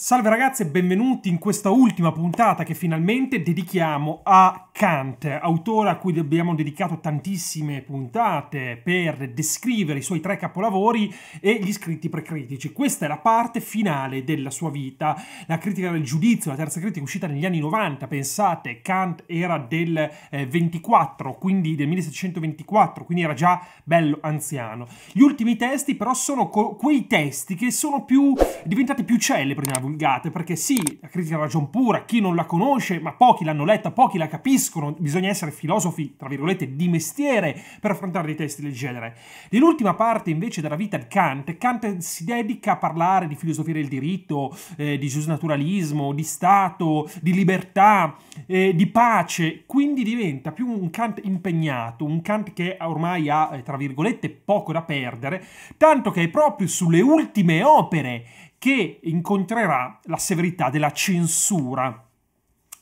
Salve ragazzi e benvenuti in questa ultima puntata che finalmente dedichiamo a Kant, autore a cui abbiamo dedicato tantissime puntate per descrivere i suoi tre capolavori e gli scritti precritici. Questa è la parte finale della sua vita, la critica del giudizio, la terza critica uscita negli anni 90, pensate, Kant era del 24, eh, quindi del 1724, quindi era già bello anziano. Gli ultimi testi però sono quei testi che sono più, diventati più celebri nella divulgate, perché sì, la critica a ragion pura, chi non la conosce, ma pochi l'hanno letta, pochi la capiscono, bisogna essere filosofi, tra virgolette, di mestiere per affrontare dei testi del genere. Nell'ultima parte invece della vita di Kant, Kant si dedica a parlare di filosofia del diritto, eh, di giusnaturalismo, di Stato, di libertà, eh, di pace, quindi diventa più un Kant impegnato, un Kant che ormai ha, eh, tra virgolette, poco da perdere, tanto che è proprio sulle ultime opere che incontrerà la severità della censura.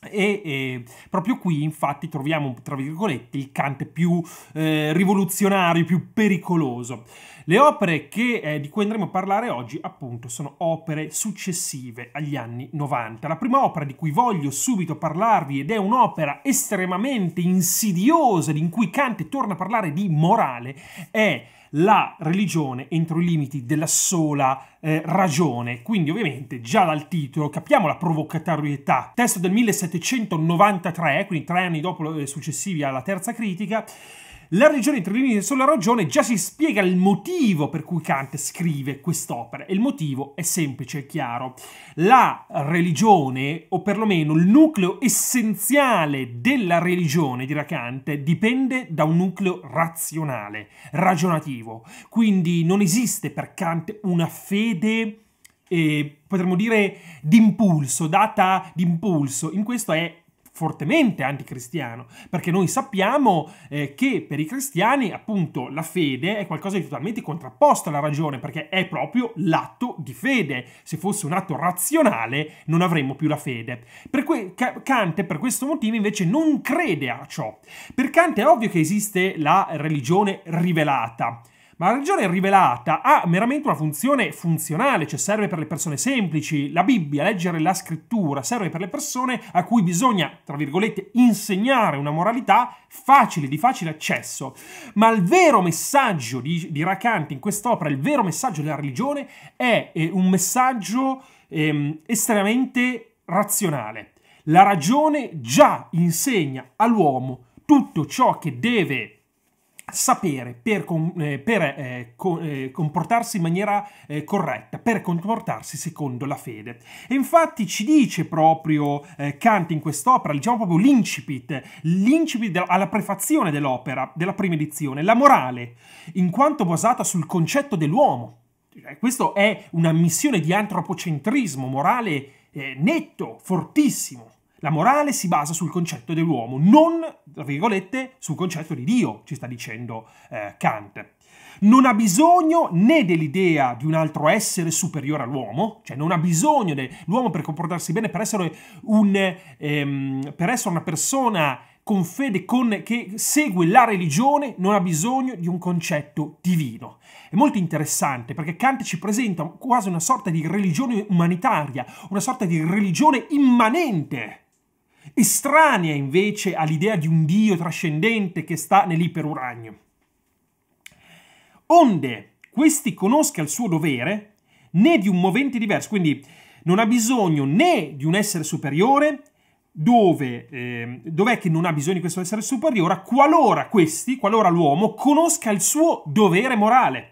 E eh, proprio qui infatti troviamo, tra virgolette, il Kant più eh, rivoluzionario, più pericoloso. Le opere che, eh, di cui andremo a parlare oggi appunto sono opere successive agli anni 90. La prima opera di cui voglio subito parlarvi ed è un'opera estremamente insidiosa in cui Kant torna a parlare di morale è la religione entro i limiti della sola eh, ragione. Quindi ovviamente già dal titolo capiamo la provocatorietà. Testo del 1793, quindi tre anni dopo, eh, successivi alla terza critica, la ragione Trinini sulla ragione già si spiega il motivo per cui Kant scrive quest'opera e il motivo è semplice e chiaro. La religione, o perlomeno il nucleo essenziale della religione, dirà Kant, dipende da un nucleo razionale, ragionativo. Quindi non esiste per Kant una fede, eh, potremmo dire, d'impulso, data d'impulso. In questo è fortemente anticristiano, perché noi sappiamo eh, che per i cristiani appunto la fede è qualcosa di totalmente contrapposto alla ragione, perché è proprio l'atto di fede. Se fosse un atto razionale non avremmo più la fede. Per Kant per questo motivo invece non crede a ciò. Per Kant è ovvio che esiste la religione rivelata, ma la religione rivelata ha meramente una funzione funzionale, cioè serve per le persone semplici. La Bibbia, leggere la scrittura, serve per le persone a cui bisogna, tra virgolette, insegnare una moralità facile, di facile accesso. Ma il vero messaggio di, di Racanti in quest'opera, il vero messaggio della religione, è eh, un messaggio eh, estremamente razionale. La ragione già insegna all'uomo tutto ciò che deve sapere per, eh, per eh, co, eh, comportarsi in maniera eh, corretta, per comportarsi secondo la fede. E infatti ci dice proprio eh, Kant in quest'opera, diciamo proprio l'incipit, l'incipit alla prefazione dell'opera, della prima edizione, la morale, in quanto basata sul concetto dell'uomo. Cioè, Questa è una missione di antropocentrismo morale eh, netto, fortissimo. La morale si basa sul concetto dell'uomo, non, tra virgolette, sul concetto di Dio, ci sta dicendo eh, Kant. Non ha bisogno né dell'idea di un altro essere superiore all'uomo, cioè non ha bisogno dell'uomo per comportarsi bene, per essere, un, ehm, per essere una persona con fede con, che segue la religione non ha bisogno di un concetto divino. È molto interessante perché Kant ci presenta quasi una sorta di religione umanitaria, una sorta di religione immanente estranea invece all'idea di un Dio trascendente che sta nell'iperuragno. Onde questi conosca il suo dovere né di un movente diverso, quindi non ha bisogno né di un essere superiore, dove, eh, dov'è che non ha bisogno di questo essere superiore, qualora questi, qualora l'uomo conosca il suo dovere morale,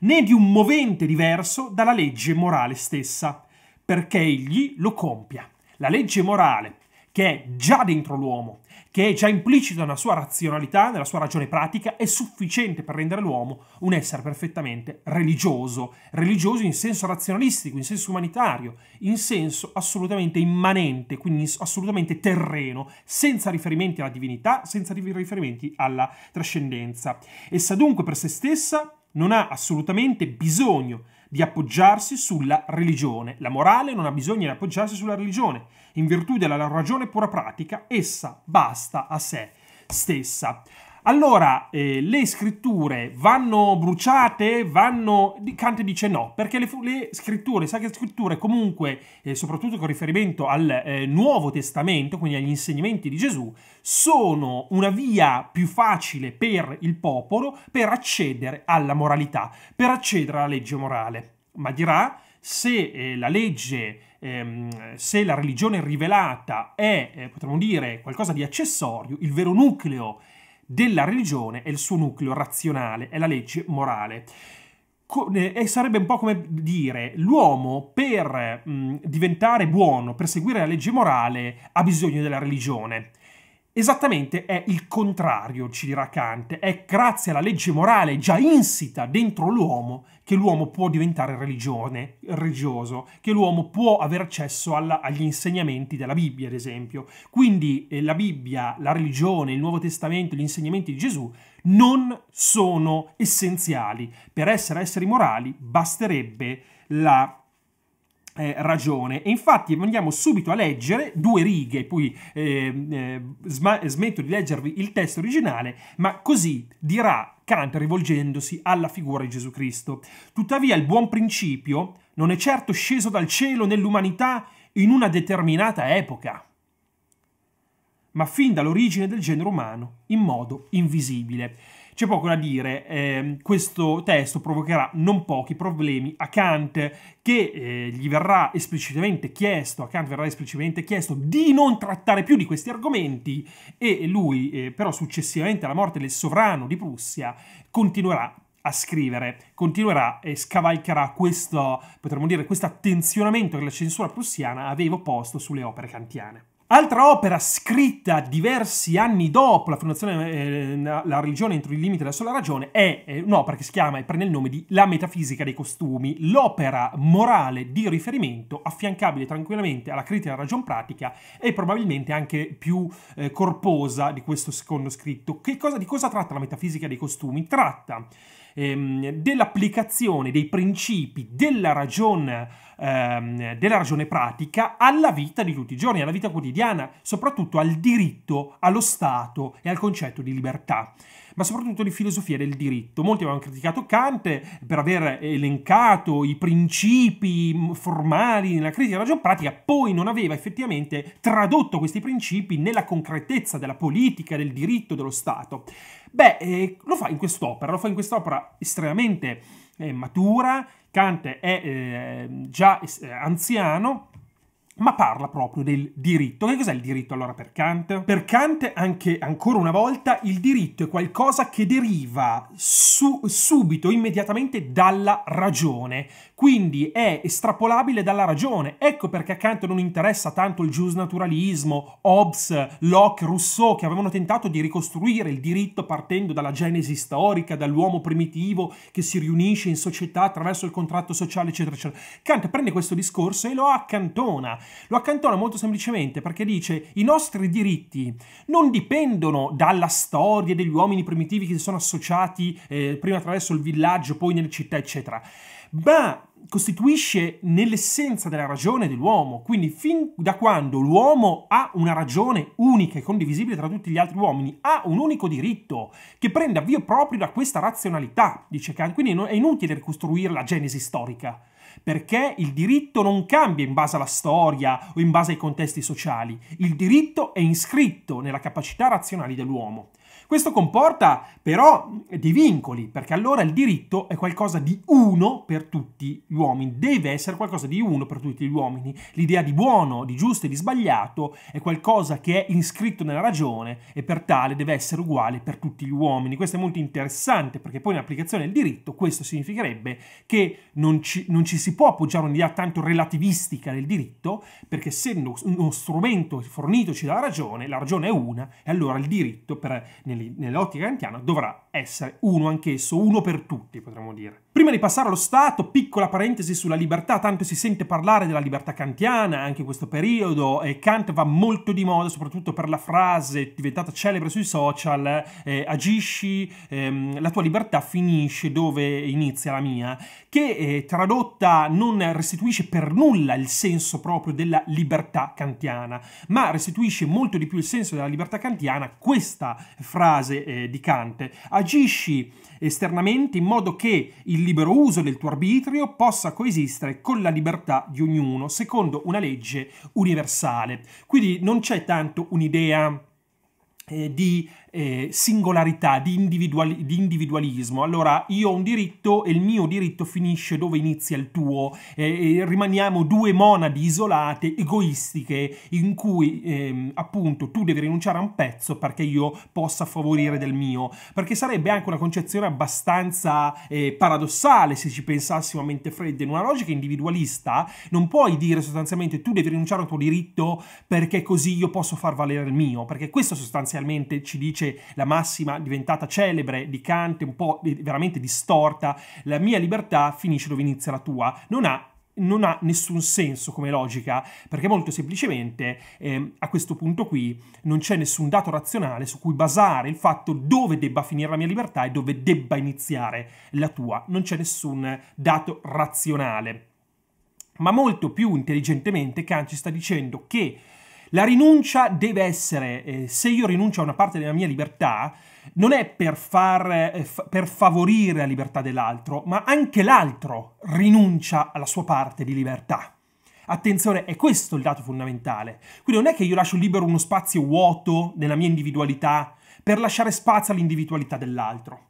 né di un movente diverso dalla legge morale stessa, perché egli lo compia. La legge morale che è già dentro l'uomo, che è già implicita nella sua razionalità, nella sua ragione pratica, è sufficiente per rendere l'uomo un essere perfettamente religioso, religioso in senso razionalistico, in senso umanitario, in senso assolutamente immanente, quindi assolutamente terreno, senza riferimenti alla divinità, senza riferimenti alla trascendenza. Essa dunque per se stessa non ha assolutamente bisogno di appoggiarsi sulla religione. La morale non ha bisogno di appoggiarsi sulla religione. In virtù della ragione pura pratica, essa basta a sé stessa. Allora, eh, le scritture vanno bruciate? Vanno... Kant dice no, perché le, le scritture, le sacre scritture comunque, eh, soprattutto con riferimento al eh, Nuovo Testamento, quindi agli insegnamenti di Gesù, sono una via più facile per il popolo per accedere alla moralità, per accedere alla legge morale. Ma dirà, se eh, la legge ehm, se la religione rivelata è, eh, potremmo dire, qualcosa di accessorio, il vero nucleo della religione è il suo nucleo razionale, è la legge morale. Eh, e sarebbe un po' come dire l'uomo per mh, mm, diventare buono, per seguire la legge morale, ha bisogno della religione. Esattamente è il contrario, ci dirà Kant, è grazie alla legge morale già insita dentro l'uomo che l'uomo può diventare religione, religioso, che l'uomo può avere accesso alla, agli insegnamenti della Bibbia, ad esempio. Quindi eh, la Bibbia, la religione, il Nuovo Testamento, gli insegnamenti di Gesù non sono essenziali. Per essere esseri morali basterebbe la eh, ragione. E infatti andiamo subito a leggere due righe, poi ehm, eh, eh, smetto di leggervi il testo originale, ma così dirà Kant rivolgendosi alla figura di Gesù Cristo. Tuttavia il buon principio non è certo sceso dal cielo nell'umanità in una determinata epoca, ma fin dall'origine del genere umano in modo invisibile. C'è poco da dire, eh, questo testo provocherà non pochi problemi a Kant, che eh, gli verrà esplicitamente chiesto, a Kant verrà esplicitamente chiesto di non trattare più di questi argomenti e lui eh, però successivamente alla morte del sovrano di Prussia continuerà a scrivere, continuerà e scavalcherà questo, potremmo dire, questo attenzionamento che la censura prussiana aveva posto sulle opere kantiane. Altra opera scritta diversi anni dopo la fondazione eh, La religione entro i limiti della sola ragione è eh, un'opera che si chiama e prende il nome di La metafisica dei costumi, l'opera morale di riferimento affiancabile tranquillamente alla critica della ragion pratica e probabilmente anche più eh, corposa di questo secondo scritto. Cosa, di cosa tratta la metafisica dei costumi? Tratta ehm, dell'applicazione dei principi della ragione ehm, della ragione pratica alla vita di tutti i giorni, alla vita quotidiana, soprattutto al diritto, allo Stato e al concetto di libertà ma soprattutto di filosofia del diritto. Molti avevano criticato Kant per aver elencato i principi formali nella critica della ragione pratica, poi non aveva effettivamente tradotto questi principi nella concretezza della politica, del diritto, dello Stato. Beh, eh, lo fa in quest'opera, lo fa in quest'opera estremamente eh, matura, Kant è eh, già eh, anziano ma parla proprio del diritto. Che cos'è il diritto allora per Kant? Per Kant, anche ancora una volta, il diritto è qualcosa che deriva su, subito, immediatamente dalla ragione, quindi è estrapolabile dalla ragione. Ecco perché a Kant non interessa tanto il giusnaturalismo, Hobbes, Locke, Rousseau, che avevano tentato di ricostruire il diritto partendo dalla genesi storica, dall'uomo primitivo che si riunisce in società attraverso il contratto sociale, eccetera, eccetera. Kant prende questo discorso e lo accantona lo accantona molto semplicemente perché dice i nostri diritti non dipendono dalla storia degli uomini primitivi che si sono associati eh, prima attraverso il villaggio, poi nelle città, eccetera, ma costituisce nell'essenza della ragione dell'uomo, quindi fin da quando l'uomo ha una ragione unica e condivisibile tra tutti gli altri uomini, ha un unico diritto che prende avvio proprio da questa razionalità, dice Kant, quindi è inutile ricostruire la genesi storica perché il diritto non cambia in base alla storia o in base ai contesti sociali, il diritto è iscritto nella capacità razionale dell'uomo. Questo comporta però dei vincoli, perché allora il diritto è qualcosa di uno per tutti gli uomini, deve essere qualcosa di uno per tutti gli uomini. L'idea di buono, di giusto e di sbagliato è qualcosa che è inscritto nella ragione e per tale deve essere uguale per tutti gli uomini. Questo è molto interessante perché poi in applicazione del diritto questo significherebbe che non ci, non ci si può appoggiare un'idea tanto relativistica del diritto, perché essendo uno strumento fornitoci dalla ragione, la ragione è una e allora il diritto per, nel nell'ottica kantiana dovrà essere uno anch'esso, uno per tutti, potremmo dire. Prima di passare allo Stato, piccola parentesi sulla libertà, tanto si sente parlare della libertà kantiana anche in questo periodo e Kant va molto di moda, soprattutto per la frase diventata celebre sui social, eh, agisci, ehm, la tua libertà finisce dove inizia la mia, che eh, tradotta non restituisce per nulla il senso proprio della libertà kantiana, ma restituisce molto di più il senso della libertà kantiana questa frase frase eh, di Kant, agisci esternamente in modo che il libero uso del tuo arbitrio possa coesistere con la libertà di ognuno, secondo una legge universale. Quindi non c'è tanto un'idea eh, di eh, singolarità, di, individuali, di, individualismo. Allora io ho un diritto e il mio diritto finisce dove inizia il tuo. Eh, rimaniamo due monadi isolate, egoistiche, in cui eh, appunto tu devi rinunciare a un pezzo perché io possa favorire del mio. Perché sarebbe anche una concezione abbastanza eh, paradossale se ci pensassimo a mente fredda. In una logica individualista non puoi dire sostanzialmente tu devi rinunciare al tuo diritto perché così io posso far valere il mio. Perché questo sostanzialmente ci dice invece la massima diventata celebre di Kant, un po' veramente distorta, la mia libertà finisce dove inizia la tua, non ha non ha nessun senso come logica, perché molto semplicemente eh, a questo punto qui non c'è nessun dato razionale su cui basare il fatto dove debba finire la mia libertà e dove debba iniziare la tua, non c'è nessun dato razionale. Ma molto più intelligentemente Kant ci sta dicendo che la rinuncia deve essere, eh, se io rinuncio a una parte della mia libertà, non è per, far, eh, f- per favorire la libertà dell'altro, ma anche l'altro rinuncia alla sua parte di libertà. Attenzione, è questo il dato fondamentale. Quindi non è che io lascio libero uno spazio vuoto nella mia individualità per lasciare spazio all'individualità dell'altro.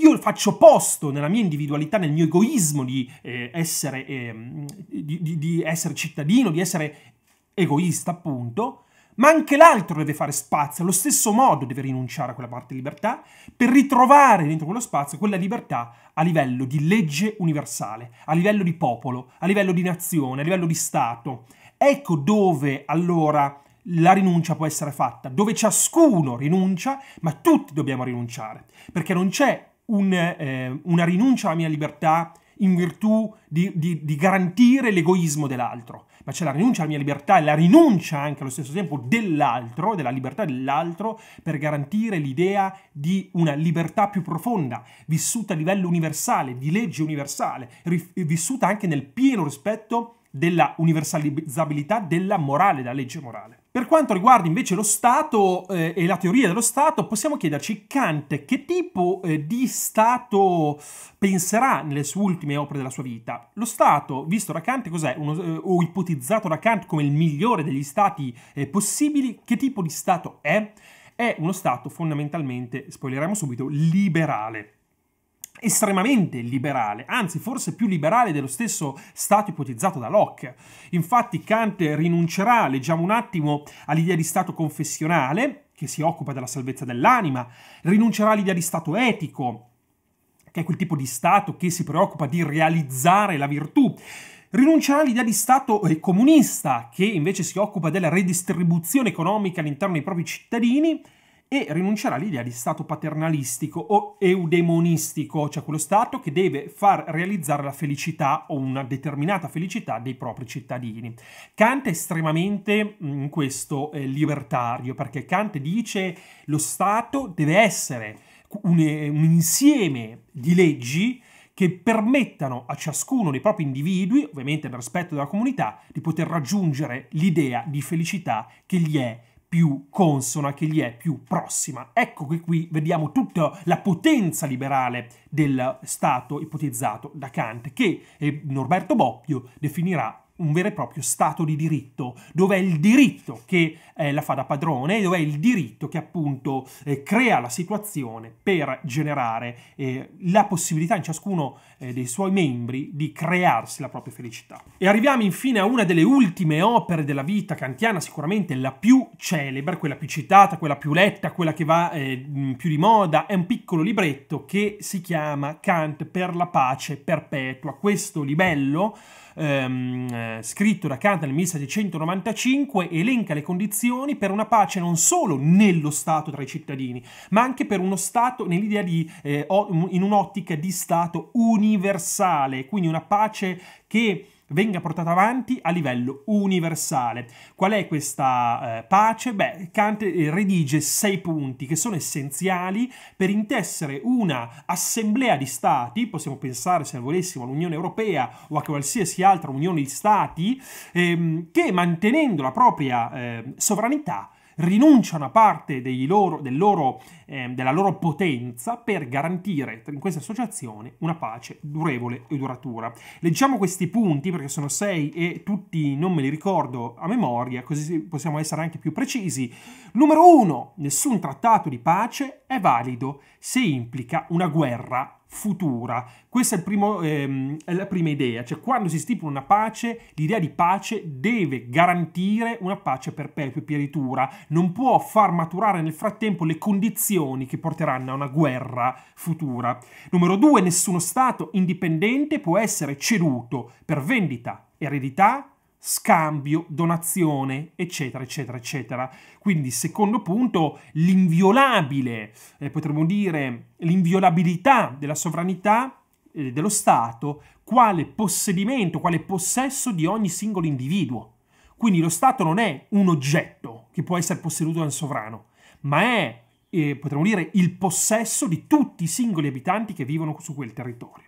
Io faccio posto nella mia individualità, nel mio egoismo di, eh, essere, eh, di, di, di essere cittadino, di essere egoista appunto, ma anche l'altro deve fare spazio, allo stesso modo deve rinunciare a quella parte di libertà per ritrovare dentro quello spazio quella libertà a livello di legge universale, a livello di popolo, a livello di nazione, a livello di Stato. Ecco dove allora la rinuncia può essere fatta, dove ciascuno rinuncia, ma tutti dobbiamo rinunciare, perché non c'è un, eh, una rinuncia alla mia libertà in virtù di, di, di garantire l'egoismo dell'altro, ma c'è la rinuncia alla mia libertà e la rinuncia anche allo stesso tempo dell'altro, della libertà dell'altro, per garantire l'idea di una libertà più profonda, vissuta a livello universale, di legge universale, vissuta anche nel pieno rispetto della universalizzabilità della morale, della legge morale. Per quanto riguarda invece lo Stato eh, e la teoria dello Stato, possiamo chiederci Kant che tipo eh, di Stato penserà nelle sue ultime opere della sua vita. Lo Stato, visto da Kant, cos'è? Eh, o ipotizzato da Kant come il migliore degli Stati eh, possibili, che tipo di Stato è? È uno Stato fondamentalmente, spoileremo subito, liberale estremamente liberale, anzi forse più liberale dello stesso Stato ipotizzato da Locke. Infatti Kant rinuncerà, leggiamo un attimo, all'idea di Stato confessionale, che si occupa della salvezza dell'anima, rinuncerà all'idea di Stato etico, che è quel tipo di Stato che si preoccupa di realizzare la virtù. Rinuncerà all'idea di Stato eh, comunista, che invece si occupa della redistribuzione economica all'interno dei propri cittadini, e rinuncerà all'idea di stato paternalistico o eudemonistico, cioè quello Stato che deve far realizzare la felicità o una determinata felicità dei propri cittadini. Kant è estremamente mm, in questo eh, libertario perché Kant dice lo Stato deve essere un, eh, un insieme di leggi che permettano a ciascuno dei propri individui, ovviamente nel rispetto della comunità, di poter raggiungere l'idea di felicità che gli è più consona, che gli è più prossima. Ecco che qui vediamo tutta la potenza liberale del Stato ipotizzato da Kant, che eh, Norberto Boppio definirà un vero e proprio Stato di diritto, dove è il diritto che eh, la fa da padrone, dove è il diritto che appunto eh, crea la situazione per generare eh, la possibilità in ciascuno eh, dei suoi membri di crearsi la propria felicità. E arriviamo infine a una delle ultime opere della vita kantiana, sicuramente la più celebre, quella più citata, quella più letta, quella che va eh, più di moda, è un piccolo libretto che si chiama Kant per la pace perpetua. Questo libello ehm, eh, scritto da Kant nel 1795, elenca le condizioni per una pace non solo nello Stato tra i cittadini, ma anche per uno Stato nell'idea di, eh, in un'ottica di Stato universale, quindi una pace che venga portata avanti a livello universale. Qual è questa eh, pace? Beh, Kant eh, redige sei punti che sono essenziali per intessere una assemblea di stati, possiamo pensare se volessimo all'Unione Europea o a qualsiasi altra unione di stati, ehm, che mantenendo la propria eh, sovranità rinuncia a una parte loro, del loro, eh, della loro potenza per garantire in questa associazione una pace durevole e duratura. Leggiamo questi punti perché sono sei e tutti non me li ricordo a memoria, così possiamo essere anche più precisi. Numero uno, nessun trattato di pace è valido se implica una guerra futura. Questa è, primo, ehm, è, la prima idea, cioè quando si stipula una pace, l'idea di pace deve garantire una pace perpetua e pieritura, non può far maturare nel frattempo le condizioni che porteranno a una guerra futura. Numero due, nessuno Stato indipendente può essere ceduto per vendita, eredità scambio, donazione, eccetera, eccetera, eccetera. Quindi, secondo punto, l'inviolabile, eh, potremmo dire, l'inviolabilità della sovranità eh, dello Stato quale possedimento, quale possesso di ogni singolo individuo. Quindi lo Stato non è un oggetto che può essere posseduto dal sovrano, ma è, eh, potremmo dire, il possesso di tutti i singoli abitanti che vivono su quel territorio.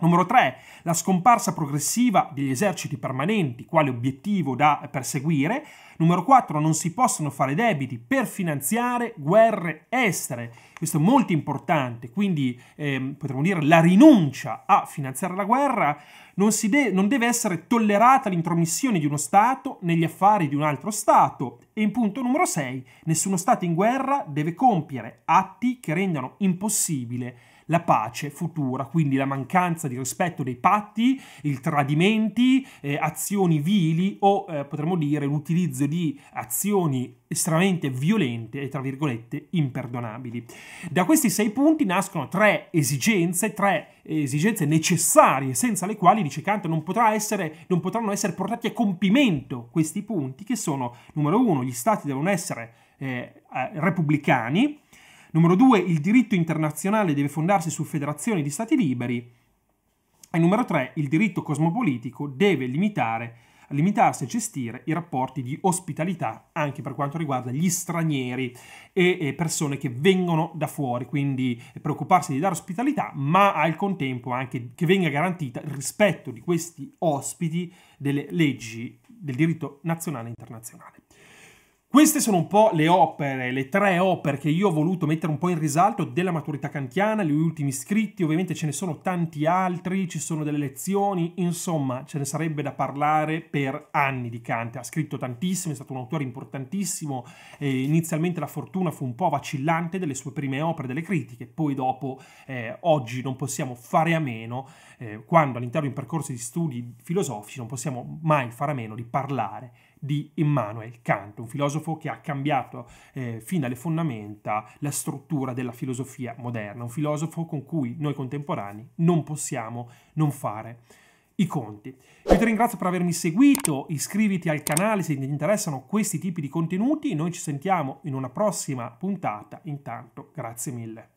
Numero 3. La scomparsa progressiva degli eserciti permanenti, quale obiettivo da perseguire. Numero 4. Non si possono fare debiti per finanziare guerre estere. Questo è molto importante, quindi ehm, potremmo dire la rinuncia a finanziare la guerra non, de non deve essere tollerata l'intromissione di uno Stato negli affari di un altro Stato. E in punto numero 6. Nessuno Stato in guerra deve compiere atti che rendano impossibile la pace futura, quindi la mancanza di rispetto dei patti, il tradimenti, eh, azioni vili o eh, potremmo dire l'utilizzo di azioni estremamente violente e tra virgolette imperdonabili. Da questi sei punti nascono tre esigenze, tre esigenze necessarie, senza le quali, dice Kant, non, essere, non, potranno essere portati a compimento questi punti, che sono, numero uno, gli stati devono essere eh, eh repubblicani, Numero due, il diritto internazionale deve fondarsi su federazioni di stati liberi. E numero tre, il diritto cosmopolitico deve limitare, limitarsi a gestire i rapporti di ospitalità anche per quanto riguarda gli stranieri e, e persone che vengono da fuori, quindi preoccuparsi di dare ospitalità, ma al contempo anche che venga garantita il rispetto di questi ospiti delle leggi del diritto nazionale e internazionale. Queste sono un po' le opere, le tre opere che io ho voluto mettere un po' in risalto della maturità kantiana, gli ultimi scritti, ovviamente ce ne sono tanti altri, ci sono delle lezioni, insomma ce ne sarebbe da parlare per anni di Kant, ha scritto tantissimo, è stato un autore importantissimo, eh, inizialmente la fortuna fu un po' vacillante delle sue prime opere, delle critiche, poi dopo eh, oggi non possiamo fare a meno, eh, quando all'interno di un percorso di studi filosofici non possiamo mai fare a meno di parlare di Immanuel Kant, un filosofo che ha cambiato eh, fino alle fondamenta la struttura della filosofia moderna, un filosofo con cui noi contemporanei non possiamo non fare i conti. Io ti ringrazio per avermi seguito, iscriviti al canale se ti interessano questi tipi di contenuti, noi ci sentiamo in una prossima puntata, intanto grazie mille.